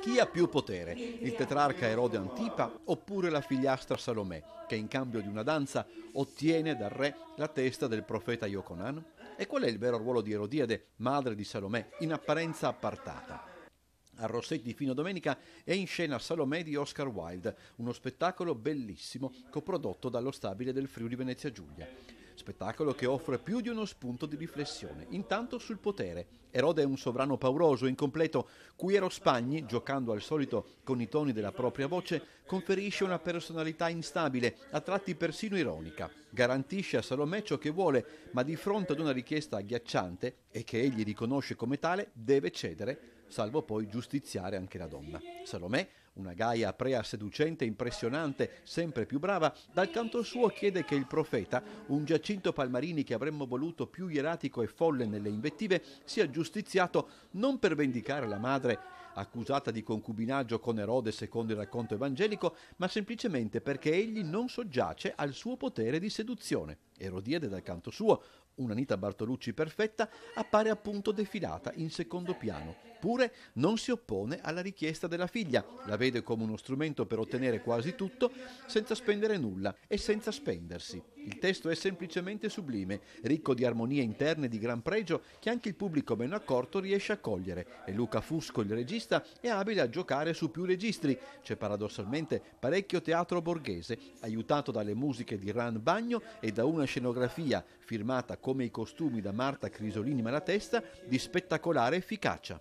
Chi ha più potere? Il tetrarca Erode Antipa oppure la figliastra Salomè, che in cambio di una danza ottiene dal re la testa del profeta Ioconan? E qual è il vero ruolo di Erodiade, madre di Salomè, in apparenza appartata? A Rossetti fino a domenica è in scena Salomè di Oscar Wilde, uno spettacolo bellissimo coprodotto dallo stabile del Friuli Venezia Giulia. Spettacolo che offre più di uno spunto di riflessione, intanto sul potere. Erode è un sovrano pauroso, incompleto, cui Ero Spagni, giocando al solito con i toni della propria voce, conferisce una personalità instabile, a tratti persino ironica. Garantisce a Salomè ciò che vuole, ma di fronte ad una richiesta agghiacciante, e che egli riconosce come tale, deve cedere, salvo poi giustiziare anche la donna. Salomè una Gaia prea seducente, impressionante, sempre più brava, dal canto suo chiede che il profeta, un Giacinto Palmarini che avremmo voluto più ieratico e folle nelle invettive, sia giustiziato non per vendicare la madre, accusata di concubinaggio con Erode secondo il racconto evangelico, ma semplicemente perché egli non soggiace al suo potere di seduzione. Erodiade dal canto suo, un'Anita Bartolucci perfetta, appare appunto defilata in secondo piano, pure non si oppone alla richiesta della figlia, la vede come uno strumento per ottenere quasi tutto senza spendere nulla e senza spendersi. Il testo è semplicemente sublime, ricco di armonie interne di gran pregio che anche il pubblico meno accorto riesce a cogliere e Luca Fusco, il regista, regista è abile a giocare su più registri. C'è paradossalmente parecchio teatro borghese, aiutato dalle musiche di Ran Bagno e da una scenografia firmata come i costumi da Marta Crisolini Malatesta di spettacolare efficacia.